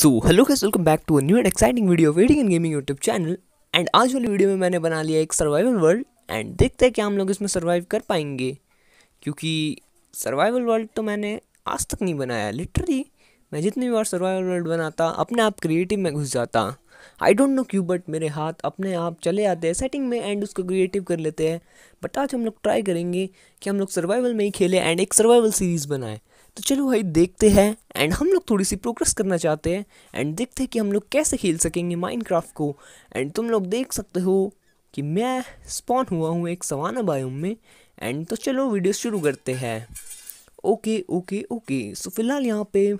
So hello guys welcome back to a new and exciting video wedding and gaming YouTube channel and आज वाली video में मैंने बना लिया एक सर्वाइवल वर्ल्ड एंड देखते हैं कि हम लोग इसमें सर्वाइव कर पाएंगे क्योंकि सर्वाइवल वर्ल्ड तो मैंने आज तक नहीं बनाया लिटरली मैं जितनी भी बार सर्वाइवल वर्ल्ड बनाता अपने आप क्रिएटिव में घुस जाता आई डोंट नो क्यू बट मेरे हाथ अपने आप चले आते हैं सेटिंग में एंड उसको क्रिएटिव कर लेते हैं बट आज हम लोग ट्राई करेंगे कि हम लोग सर्वाइवल में ही खेलें एंड एक सर्वाइवल सीरीज़ बनाएं तो चलो भाई देखते हैं एंड हम लोग थोड़ी सी प्रोग्रेस करना चाहते हैं एंड देखते हैं कि हम लोग कैसे खेल सकेंगे माइनक्राफ्ट को एंड तुम लोग देख सकते हो कि मैं स्पॉन हुआ हूँ एक सवाना बायोम में एंड तो चलो वीडियो शुरू करते हैं ओके ओके ओके सो फिलहाल यहाँ पे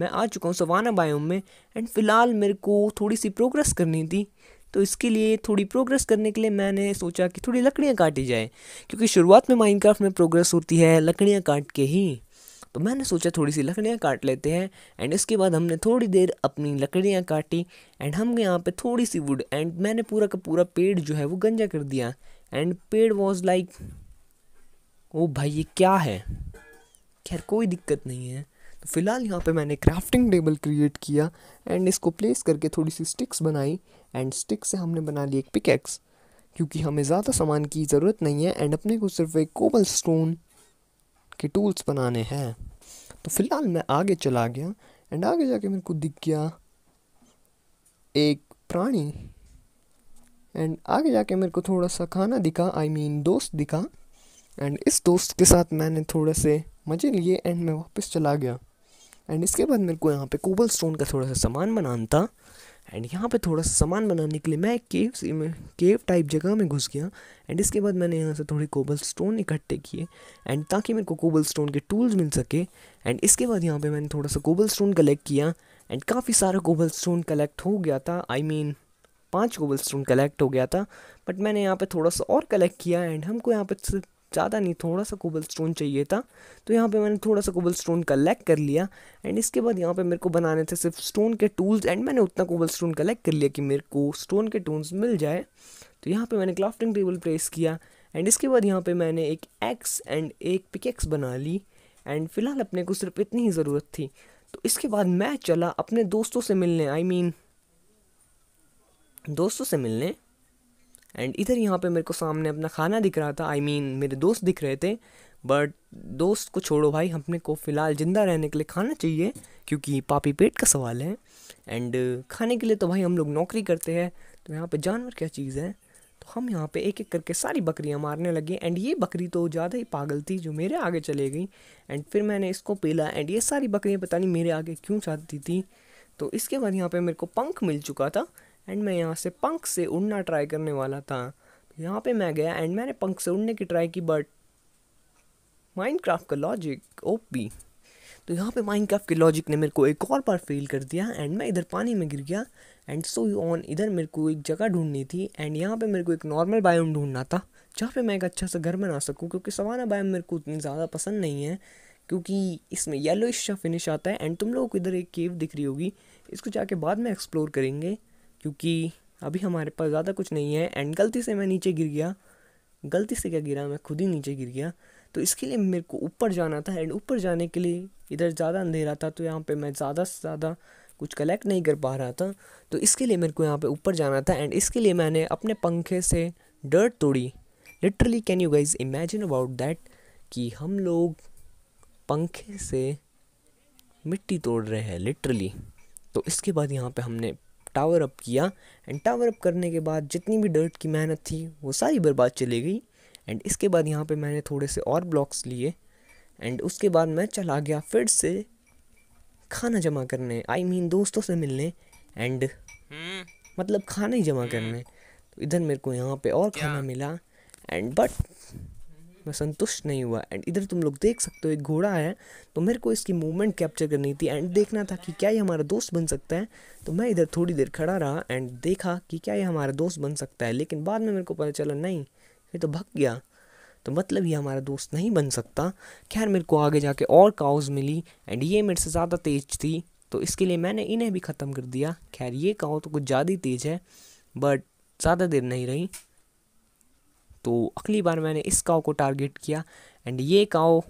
मैं आ चुका हूँ सवाना बायोम में एंड फ़िलहाल मेरे को थोड़ी सी प्रोग्रेस करनी थी तो इसके लिए थोड़ी प्रोग्रेस करने के लिए मैंने सोचा कि थोड़ी लकड़ियाँ काटी जाए क्योंकि शुरुआत में माइनक्राफ्ट में प्रोग्रेस होती है लकड़ियाँ काट के ही तो मैंने सोचा थोड़ी सी लकड़ियाँ काट लेते हैं एंड इसके बाद हमने थोड़ी देर अपनी लकड़ियाँ काटी एंड हम यहाँ पे थोड़ी सी वुड एंड मैंने पूरा का पूरा पेड़ जो है वो गंजा कर दिया एंड पेड़ वॉज लाइक ओ भाई ये क्या है खैर कोई दिक्कत नहीं है तो फिलहाल यहाँ पे मैंने क्राफ्टिंग टेबल क्रिएट किया एंड इसको प्लेस करके थोड़ी सी स्टिक्स बनाई एंड स्टिक्स से हमने बना ली एक पिकेक्स क्योंकि हमें ज़्यादा सामान की ज़रूरत नहीं है एंड अपने को सिर्फ एक कोबल स्टोन के टूल्स बनाने हैं तो फ़िलहाल मैं आगे चला गया एंड आगे जाके मेरे को दिख गया एक प्राणी एंड आगे जाके मेरे को थोड़ा सा खाना दिखा आई I मीन mean, दोस्त दिखा एंड इस दोस्त के साथ मैंने थोड़े से मज़े लिए एंड मैं वापस चला गया एंड इसके बाद मेरे को यहाँ पे कोबल स्टोन का थोड़ा सा सामान बनाना था एंड यहाँ पे थोड़ा सामान बनाने के लिए मैं केव केव टाइप जगह में घुस गया एंड इसके बाद मैंने यहाँ से थोड़े कोबल स्टोन इकट्ठे किए एंड ताकि मेरे को कोबल स्टोन के टूल्स मिल सके एंड इसके बाद यहाँ पे मैंने थोड़ा सा कोबल स्टोन कलेक्ट किया एंड काफ़ी सारा कोबल स्टोन कलेक्ट हो गया था आई I मीन mean, पाँच कोबल स्टोन कलेक्ट हो गया था बट मैंने यहाँ पर थोड़ा सा और कलेक्ट किया एंड हमको यहाँ पर ज़्यादा नहीं थोड़ा सा कोबल स्टोन चाहिए था तो यहाँ पे मैंने थोड़ा सा कोबल स्टोन कलेक्ट कर लिया एंड इसके बाद यहाँ पे मेरे को बनाने थे सिर्फ स्टोन के टूल्स एंड मैंने उतना कोबल स्टोन कलेक्ट कर लिया कि मेरे को स्टोन के टूल्स मिल जाए तो यहाँ पर मैंने क्राफ्टिंग टेबल प्रेस किया एंड इसके बाद यहाँ पर मैंने एक एक्स एंड एक पिकेक्स बना ली एंड फिलहाल अपने को सिर्फ इतनी ही ज़रूरत थी तो इसके बाद मैं चला अपने दोस्तों से मिलने आई I मीन mean, दोस्तों से मिलने एंड इधर यहाँ पे मेरे को सामने अपना खाना दिख रहा था आई I मीन mean, मेरे दोस्त दिख रहे थे बट दोस्त को छोड़ो भाई अपने को फ़िलहाल ज़िंदा रहने के लिए खाना चाहिए क्योंकि पापी पेट का सवाल है एंड खाने के लिए तो भाई हम लोग नौकरी करते हैं तो यहाँ पे जानवर क्या चीज़ है तो हम यहाँ पे एक एक करके सारी बकरियाँ मारने लगे एंड ये बकरी तो ज़्यादा ही पागल थी जो मेरे आगे चले गई एंड फिर मैंने इसको पीला एंड ये सारी बकरियाँ पता नहीं मेरे आगे क्यों चाहती थी तो इसके बाद यहाँ पे मेरे को पंख मिल चुका था एंड मैं यहाँ से पंख से उड़ना ट्राई करने वाला था यहाँ पे मैं गया एंड मैंने पंख से उड़ने की ट्राई की बट माइनक्राफ्ट का लॉजिक ओपी तो यहाँ पे माइनक्राफ्ट के लॉजिक ने मेरे को एक और बार फेल कर दिया एंड मैं इधर पानी में गिर गया एंड सो यू ऑन इधर मेरे को एक जगह ढूंढनी थी एंड यहाँ पे मेरे को एक नॉर्मल बायोम ढूंढना था जहाँ पे मैं एक अच्छा सा घर बना सकूँ क्योंकि सवाना बायोम मेरे को उतनी ज़्यादा पसंद नहीं है क्योंकि इसमें येलो इशा फिनिश आता है एंड तुम लोगों को इधर एक केव दिख रही होगी इसको जाके बाद में एक्सप्लोर करेंगे क्योंकि अभी हमारे पास ज़्यादा कुछ नहीं है एंड गलती से मैं नीचे गिर गया गलती से क्या गिरा मैं खुद ही नीचे गिर गया तो इसके लिए मेरे को ऊपर जाना था एंड ऊपर जाने के लिए इधर ज़्यादा अंधेरा था तो यहाँ पे मैं ज़्यादा से ज़्यादा कुछ कलेक्ट नहीं कर पा रहा था तो इसके लिए मेरे को यहाँ पे ऊपर जाना था एंड इसके लिए मैंने अपने पंखे से डर्ट तोड़ी literally can you guys imagine about that कि हम लोग पंखे से मिट्टी तोड़ रहे हैं लिटरली तो इसके बाद यहाँ पे हमने टावर अप किया एंड टावर अप करने के बाद जितनी भी डर्ट की मेहनत थी वो सारी बर्बाद चली गई एंड इसके बाद यहाँ पे मैंने थोड़े से और ब्लॉक्स लिए एंड उसके बाद मैं चला गया फिर से खाना जमा करने आई I मीन mean, दोस्तों से मिलने एंड हम्म। मतलब खाना ही जमा हम्म। करने तो इधर मेरे को यहाँ पे और खाना मिला एंड बट मैं संतुष्ट नहीं हुआ एंड इधर तुम लोग देख सकते हो एक घोड़ा है तो मेरे को इसकी मूवमेंट कैप्चर करनी थी एंड देखना था कि क्या ये हमारा दोस्त बन सकता है तो मैं इधर थोड़ी देर खड़ा रहा एंड देखा कि क्या ये हमारा दोस्त बन सकता है लेकिन बाद में मेरे को पता चला नहीं ये तो भग गया तो मतलब ये हमारा दोस्त नहीं बन सकता खैर मेरे को आगे जाके और काउज मिली एंड ये मेरे से ज़्यादा तेज थी तो इसके लिए मैंने इन्हें भी ख़त्म कर दिया खैर ये काव तो कुछ ज़्यादा ही तेज़ है बट ज़्यादा देर नहीं रही तो अगली बार मैंने इस काव को टारगेट किया एंड ये काव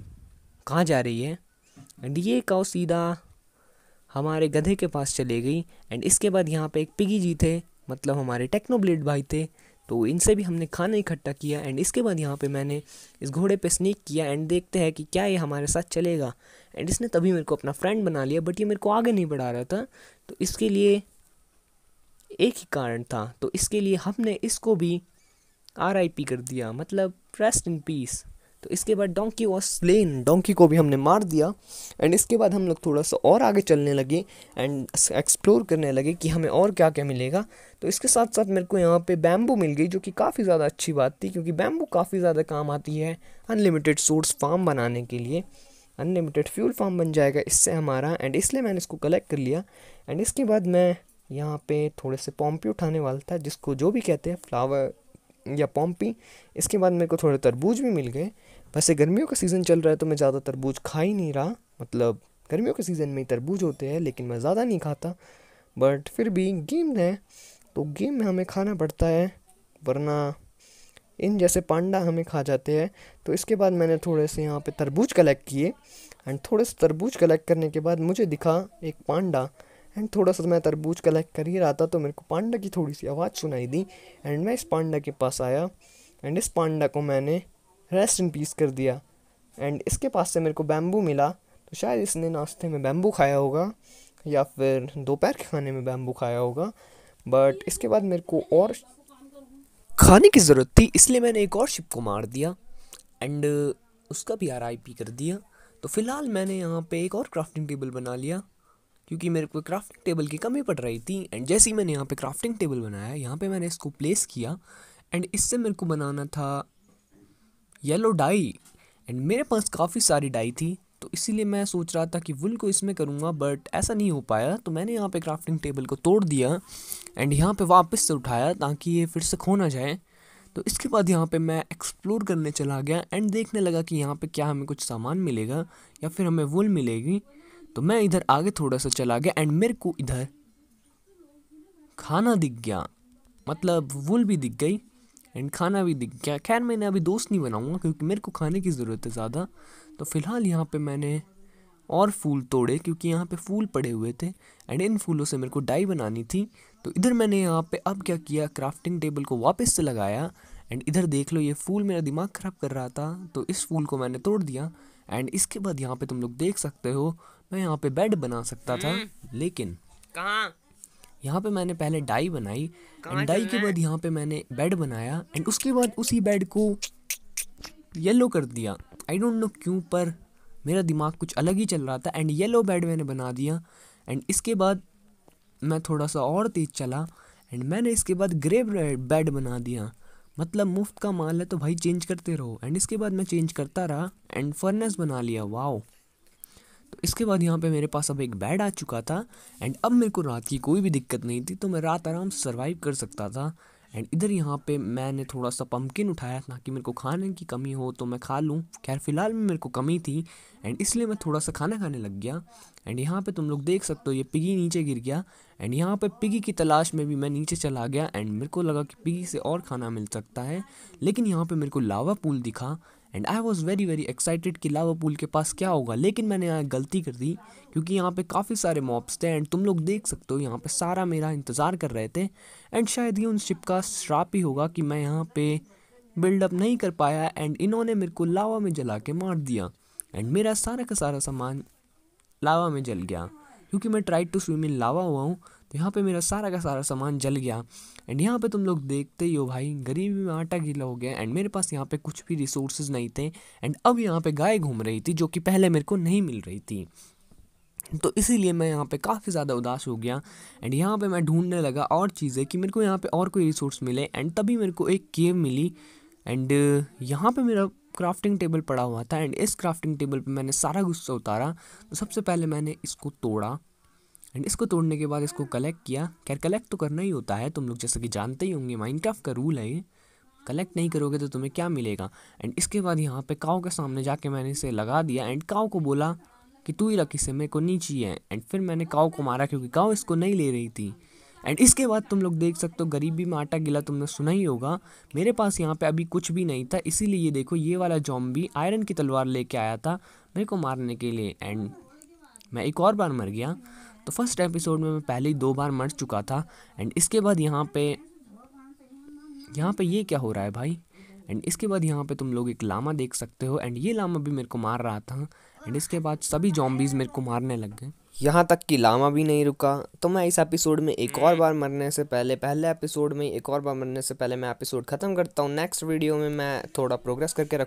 कहाँ जा रही है एंड ये काव सीधा हमारे गधे के पास चले गई एंड इसके बाद यहाँ पे एक पिगी जी थे मतलब हमारे टेक्नोब्लेड भाई थे तो इनसे भी हमने खाना इकट्ठा किया एंड इसके बाद यहाँ पे मैंने इस घोड़े पे स्नीक किया एंड देखते हैं कि क्या ये हमारे साथ चलेगा एंड इसने तभी मेरे को अपना फ्रेंड बना लिया बट ये मेरे को आगे नहीं बढ़ा रहा था तो इसके लिए एक ही कारण था तो इसके लिए हमने इसको भी आर आई पी कर दिया मतलब रेस्ट इन पीस तो इसके बाद डोंकी वॉज स्लेन डोंकी को भी हमने मार दिया एंड इसके बाद हम लोग थोड़ा सा और आगे चलने लगे एंड एक्सप्लोर करने लगे कि हमें और क्या क्या मिलेगा तो इसके साथ साथ मेरे को यहाँ पे बैम्बू मिल गई जो कि काफ़ी ज़्यादा अच्छी बात थी क्योंकि बैम्बू काफ़ी ज़्यादा काम आती है अनलिमिटेड सोर्स फार्म बनाने के लिए अनलिमिटेड फ्यूल फार्म बन जाएगा इससे हमारा एंड इसलिए मैंने इसको कलेक्ट कर लिया एंड इसके बाद मैं यहाँ पे थोड़े से पॉम्पी उठाने वाला था जिसको जो भी कहते हैं फ्लावर या पॉम्पी इसके बाद मेरे को थोड़े तरबूज भी मिल गए वैसे गर्मियों का सीज़न चल रहा है तो मैं ज़्यादा तरबूज खा ही नहीं रहा मतलब गर्मियों के सीज़न में ही तरबूज होते हैं लेकिन मैं ज़्यादा नहीं खाता बट फिर भी गेम है तो गेम में हमें खाना पड़ता है वरना इन जैसे पांडा हमें खा जाते हैं तो इसके बाद मैंने थोड़े से यहाँ पे तरबूज कलेक्ट किए एंड थोड़े से तरबूज कलेक्ट करने के बाद मुझे दिखा एक पांडा एंड थोड़ा सा तो मैं तरबूज कलेक्ट कर ही रहा था तो मेरे को पांडा की थोड़ी सी आवाज़ सुनाई दी एंड मैं इस पांडा के पास आया एंड इस पांडा को मैंने रेस्ट इन पीस कर दिया एंड इसके पास से मेरे को बैम्बू मिला तो शायद इसने नाश्ते में बैम्बू खाया होगा या फिर दोपहर के खाने में बैम्बू खाया होगा बट इसके बाद मेरे को और खाने की ज़रूरत थी इसलिए मैंने एक और शिप को मार दिया एंड उसका भी आर कर दिया तो फिलहाल मैंने यहाँ पे एक और क्राफ्टिंग टेबल बना लिया क्योंकि मेरे को क्राफ्टिंग टेबल की कमी पड़ रही थी एंड जैसे ही मैंने यहाँ पे क्राफ्टिंग टेबल बनाया यहाँ पे मैंने इसको प्लेस किया एंड इससे मेरे को बनाना था येलो डाई एंड मेरे पास काफ़ी सारी डाई थी तो इसीलिए मैं सोच रहा था कि वुल को इसमें करूँगा बट ऐसा नहीं हो पाया तो मैंने यहाँ पर क्राफ्टिंग टेबल को तोड़ दिया एंड यहाँ पर वापस से उठाया ताकि ये फिर से खो ना जाए तो इसके बाद यहाँ पे मैं एक्सप्लोर करने चला गया एंड देखने लगा कि यहाँ पे क्या हमें कुछ सामान मिलेगा या फिर हमें वुल मिलेगी तो मैं इधर आगे थोड़ा सा चला गया एंड मेरे को इधर खाना दिख गया मतलब वुल भी दिख गई एंड खाना भी दिख गया खैर मैंने अभी दोस्त नहीं बनाऊंगा क्योंकि मेरे को खाने की ज़रूरत है ज़्यादा तो फ़िलहाल यहाँ पे मैंने और फूल तोड़े क्योंकि यहाँ पे फूल पड़े हुए थे एंड इन फूलों से मेरे को डाई बनानी थी तो इधर मैंने यहाँ पे अब क्या किया क्राफ्टिंग टेबल को वापस से लगाया एंड इधर देख लो ये फूल मेरा दिमाग ख़राब कर रहा था तो इस फूल को मैंने तोड़ दिया एंड इसके बाद यहाँ पे तुम लोग देख सकते हो मैं यहाँ पे बेड बना सकता था हम्म। लेकिन कहाँ यहाँ पे मैंने पहले डाई बनाई एंड डाई के बाद यहाँ पे मैंने बेड बनाया एंड उसके बाद उसी बेड को येलो कर दिया आई डोंट नो क्यों पर मेरा दिमाग कुछ अलग ही चल रहा था एंड येलो बेड मैंने बना दिया एंड इसके बाद मैं थोड़ा सा और तेज़ चला एंड मैंने इसके बाद ग्रे बेड बना दिया मतलब मुफ्त का माल है तो भाई चेंज करते रहो एंड इसके बाद मैं चेंज करता रहा एंड फर्नेस बना लिया वाओ इसके बाद यहाँ पे मेरे पास अब एक बेड आ चुका था एंड अब मेरे को रात की कोई भी दिक्कत नहीं थी तो मैं रात आराम से सर्वाइव कर सकता था एंड इधर यहाँ पे मैंने थोड़ा सा पम्पकिन उठाया था कि मेरे को खाने की कमी हो तो मैं खा लूँ खैर फ़िलहाल में मेरे को कमी थी एंड इसलिए मैं थोड़ा सा खाना खाने लग गया एंड यहाँ पे तुम लोग देख सकते हो ये पिगी नीचे गिर गया एंड यहाँ पे पिगी की तलाश में भी मैं नीचे चला गया एंड मेरे को लगा कि पिगी से और खाना मिल सकता है लेकिन यहाँ पर मेरे को लावा पुल दिखा and I was very very excited कि लावा पूल के पास क्या होगा लेकिन मैंने यहाँ गलती कर दी क्योंकि यहाँ पे काफ़ी सारे मॉब्स थे एंड तुम लोग देख सकते हो यहाँ पे सारा मेरा इंतज़ार कर रहे थे एंड शायद ये उन शिप का श्राप ही होगा कि मैं यहाँ पे बिल्डअप नहीं कर पाया एंड इन्होंने मेरे को लावा में जला के मार दिया एंड मेरा सारा का सारा सामान लावा में जल गया क्योंकि मैं try to swim in lava हुआ हूँ तो यहाँ पे मेरा सारा का सारा सामान जल गया एंड यहाँ पे तुम लोग देखते ही हो भाई गरीबी में आटा गीला हो गया एंड मेरे पास यहाँ पे कुछ भी रिसोर्सेज नहीं थे एंड अब यहाँ पे गाय घूम रही थी जो कि पहले मेरे को नहीं मिल रही थी तो इसीलिए मैं यहाँ पे काफ़ी ज़्यादा उदास हो गया एंड यहाँ पे मैं ढूंढने लगा और चीज़ें कि मेरे को यहाँ पे और कोई रिसोर्स मिले एंड तभी मेरे को एक केव मिली एंड यहाँ पे मेरा क्राफ्टिंग टेबल पड़ा हुआ था एंड इस क्राफ्टिंग टेबल पे मैंने सारा गुस्सा उतारा तो सबसे पहले मैंने इसको तोड़ा एंड इसको तोड़ने के बाद इसको कलेक्ट किया खैर कलेक्ट तो करना ही होता है तुम लोग जैसे कि जानते ही होंगे माइनक्राफ्ट का रूल है ये कलेक्ट नहीं करोगे तो तुम्हें क्या मिलेगा एंड इसके बाद यहाँ पे काओ के सामने जाके मैंने इसे लगा दिया एंड काओ को बोला कि तू ही रख इसे मेरे को नहीं चाहिए एंड फिर मैंने काओ को मारा क्योंकि काओ इसको नहीं ले रही थी एंड इसके बाद तुम लोग देख सकते हो गरीबी में आटा गिला तुमने सुना ही होगा मेरे पास यहाँ पे अभी कुछ भी नहीं था इसीलिए ये देखो ये वाला जॉम्बी आयरन की तलवार लेके आया था मेरे को मारने के लिए एंड मैं एक और बार मर गया तो फर्स्ट एपिसोड में मैं पहले ही दो बार मर चुका था एंड इसके बाद यहाँ पे यहाँ पे ये क्या हो रहा है भाई एंड इसके बाद यहाँ पे तुम लोग एक लामा देख सकते हो एंड ये लामा भी मेरे को मार रहा था एंड इसके बाद सभी जॉम्बीज़ मेरे को मारने लग गए यहाँ तक कि लामा भी नहीं रुका तो मैं इस एपिसोड में एक और hmm. बार मरने से पहले पहले एपिसोड में एक और बार मरने से पहले मैं एपिसोड ख़त्म करता हूँ नेक्स्ट वीडियो में मैं थोड़ा प्रोग्रेस करके रख